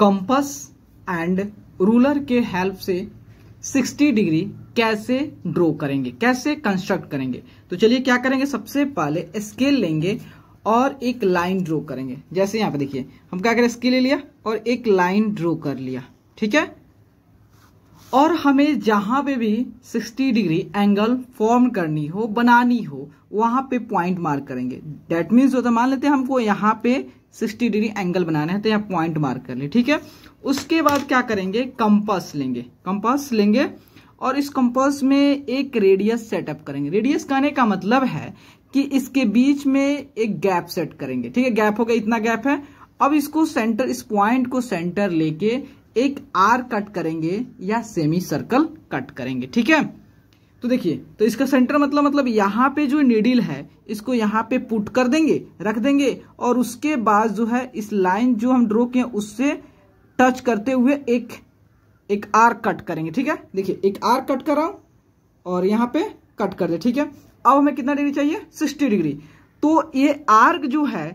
compass and ruler के help से 60 degree कैसे ड्रॉ करेंगे कैसे कंस्ट्रक्ट करेंगे तो चलिए क्या करेंगे सबसे पहले स्केल लेंगे और एक लाइन ड्रॉ करेंगे जैसे यहां पे देखिए हम क्या करें स्केल ले लिया और एक लाइन ड्रॉ कर लिया ठीक है और हमें जहां पे भी 60 डिग्री एंगल फॉर्म करनी हो बनानी हो वहां पे पॉइंट मार्क करेंगे डेट मीन्स होता मान लेते हैं हमको यहां पे सिक्सटी डिग्री एंगल बनाना है तो यहाँ पॉइंट मार्क कर लें ठीक है उसके बाद क्या करेंगे कंपास लेंगे कंपास लेंगे और इस कंपास में एक रेडियस सेटअप करेंगे रेडियस कहने का मतलब है कि इसके बीच में एक गैप सेट करेंगे ठीक है गैप हो गया इतना गैप है अब इसको सेंटर इस पॉइंट को सेंटर लेके एक आर कट करेंगे या सेमी सर्कल कट करेंगे ठीक है तो देखिए तो इसका सेंटर मतलब मतलब यहाँ पे जो नीडिल है इसको यहाँ पे पुट कर देंगे रख देंगे और उसके बाद जो है इस लाइन जो हम ड्रॉ किए उससे टच करते हुए एक एक आर कट करेंगे ठीक है देखिए एक आर कट कर रहा हूं और यहाँ पे कट कर दे ठीक है अब हमें कितना डिग्री चाहिए सिक्सटी डिग्री तो ये आर्क जो है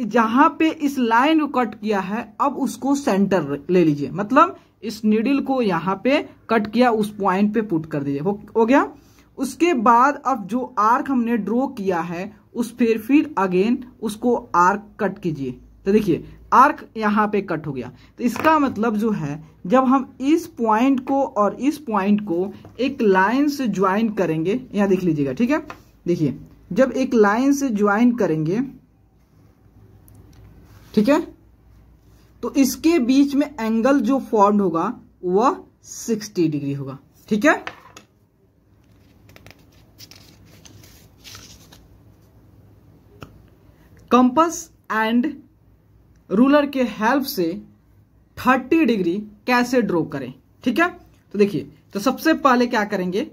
जहां पे इस लाइन को कट किया है अब उसको सेंटर ले लीजिए मतलब इस नीडिल को यहाँ पे कट किया उस पॉइंट पे पुट कर दीजिए हो, हो गया उसके बाद अब जो आर्क हमने ड्रॉ किया है उस फिर फिर अगेन उसको आर्क कट कीजिए तो देखिए आर्क यहाँ पे कट हो गया तो इसका मतलब जो है जब हम इस पॉइंट को और इस पॉइंट को एक लाइन से ज्वाइन करेंगे यहाँ देख लीजिएगा ठीक है देखिए जब एक लाइन से ज्वाइन करेंगे ठीक है तो इसके बीच में एंगल जो फॉर्म होगा वह 60 डिग्री होगा ठीक है कंपस एंड रूलर के हेल्प से 30 डिग्री कैसे ड्रॉ करें ठीक है तो देखिए तो सबसे पहले क्या करेंगे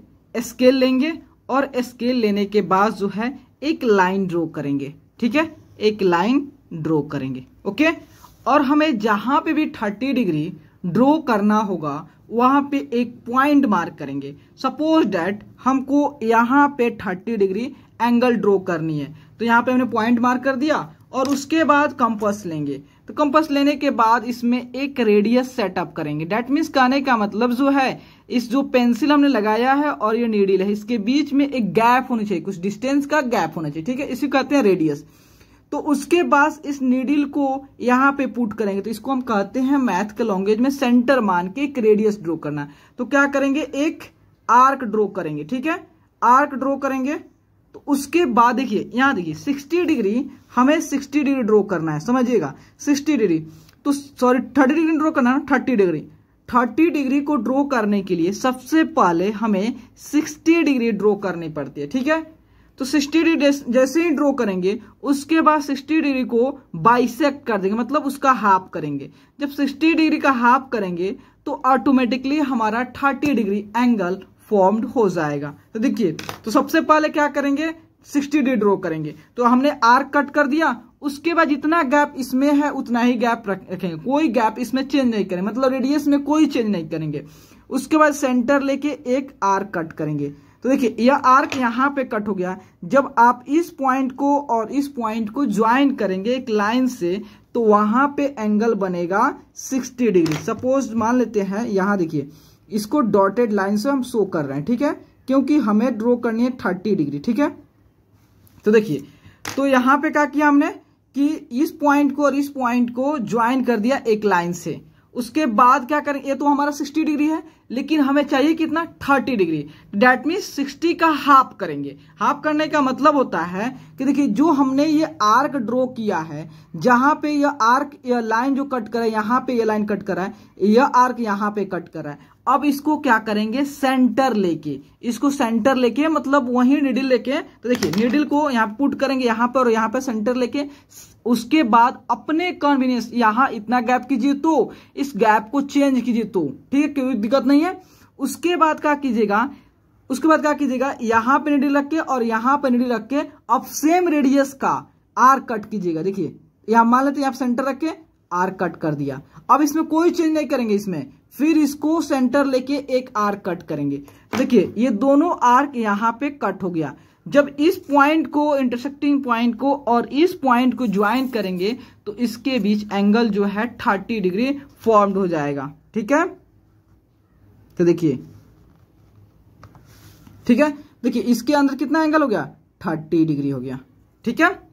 स्केल लेंगे और स्केल लेने के बाद जो है एक लाइन ड्रॉ करेंगे ठीक है एक लाइन ड्रॉ करेंगे ओके और हमें जहां पे भी थर्टी डिग्री ड्रॉ करना होगा वहां पे एक पॉइंट मार्क करेंगे सपोज डैट हमको यहाँ पे थर्टी डिग्री एंगल ड्रॉ करनी है तो यहाँ पे हमने पॉइंट मार्क कर दिया और उसके बाद कंपस लेंगे तो कंपस लेने के बाद इसमें एक रेडियस सेटअप करेंगे डेट मीन्स कहने का मतलब जो है इस जो पेंसिल हमने लगाया है और ये नीडिल है इसके बीच में एक गैप होनी चाहिए कुछ डिस्टेंस का गैप होना चाहिए ठीक है इसी कहते हैं रेडियस तो उसके बाद इस नीडिल को यहाँ पे पुट करेंगे तो इसको हम कहते हैं मैथ के लैंग्वेज में सेंटर मान के एक रेडियस ड्रॉ करना तो क्या करेंगे एक आर्क ड्रॉ करेंगे ठीक है आर्क ड्रॉ करेंगे तो उसके बाद देखिए यहां देखिए 60 डिग्री हमें 60 डिग्री ड्रॉ करना है समझिएगा 60 डिग्री तो सॉरी 30 डिग्री ड्रॉ करना है थर्टी डिग्री 30 डिग्री को ड्रॉ करने के लिए सबसे पहले हमें 60 डिग्री ड्रॉ करनी पड़ती है ठीक है तो 60 डिग्री जैसे ही ड्रॉ करेंगे उसके बाद 60 डिग्री को बाइसेक्ट कर देंगे मतलब उसका हाफ करेंगे जब 60 डिग्री का हाफ करेंगे तो ऑटोमेटिकली हमारा 30 डिग्री एंगल फॉर्म्ड हो जाएगा तो देखिए तो सबसे पहले क्या करेंगे 60 डिग्री ड्रॉ करेंगे तो हमने आर्क कट कर दिया उसके बाद जितना गैप इसमें है उतना ही गैप रखेंगे कोई गैप इसमें चेंज नहीं करेंगे मतलब रेडियस में कोई चेंज नहीं करेंगे उसके बाद सेंटर लेके एक आर्क कट करेंगे तो देखिए यह आर्क यहां पे कट हो गया जब आप इस पॉइंट को और इस पॉइंट को ज्वाइन करेंगे एक लाइन से तो वहां पे एंगल बनेगा 60 डिग्री सपोज मान लेते हैं यहां देखिए इसको डॉटेड लाइन से हम शो कर रहे हैं ठीक है क्योंकि हमें ड्रॉ करनी है थर्टी डिग्री ठीक है तो देखिए तो यहां पर क्या किया हमने कि इस पॉइंट को और इस पॉइंट को ज्वाइन कर दिया एक लाइन से उसके बाद क्या करें ये तो हमारा 60 डिग्री है लेकिन हमें चाहिए कितना 30 डिग्री डेट मीन 60 का हाफ करेंगे हाफ करने का मतलब होता है कि देखिए जो हमने ये आर्क ड्रॉ किया है जहां पे ये आर्क ये लाइन जो कट करा है यहाँ पे यह लाइन कट करा है यह आर्क यहाँ पे कट करा है अब इसको क्या करेंगे सेंटर लेके इसको सेंटर लेके मतलब वही निडिल लेके तो देखिए निडिल को यहाँ पुट करेंगे यहां पर और यहां पर सेंटर लेके उसके बाद अपने कन्वीनियंस यहां इतना गैप कीजिए तो इस गैप को चेंज कीजिए तो ठीक है कोई दिक्कत नहीं है उसके बाद क्या कीजिएगा उसके बाद क्या कीजिएगा यहां पर निडिल रख के और यहां पर निडिल रख के अब सेम रेडियस का आर कट कीजिएगा देखिए यहां मान लेते यहां सेंटर रख के आर कट कर दिया अब इसमें कोई चेंज नहीं करेंगे इसमें फिर इसको सेंटर लेके एक आर्क कट करेंगे देखिए ये दोनों आर्क यहाँ पे कट हो गया जब इस पॉइंट को इंटरसेक्टिंग पॉइंट को और इस पॉइंट को ज्वाइन करेंगे तो इसके बीच एंगल जो है थर्टी डिग्री फॉर्म्ड हो जाएगा ठीक है तो देखिए ठीक है देखिए इसके अंदर कितना एंगल हो गया थर्टी डिग्री हो गया ठीक है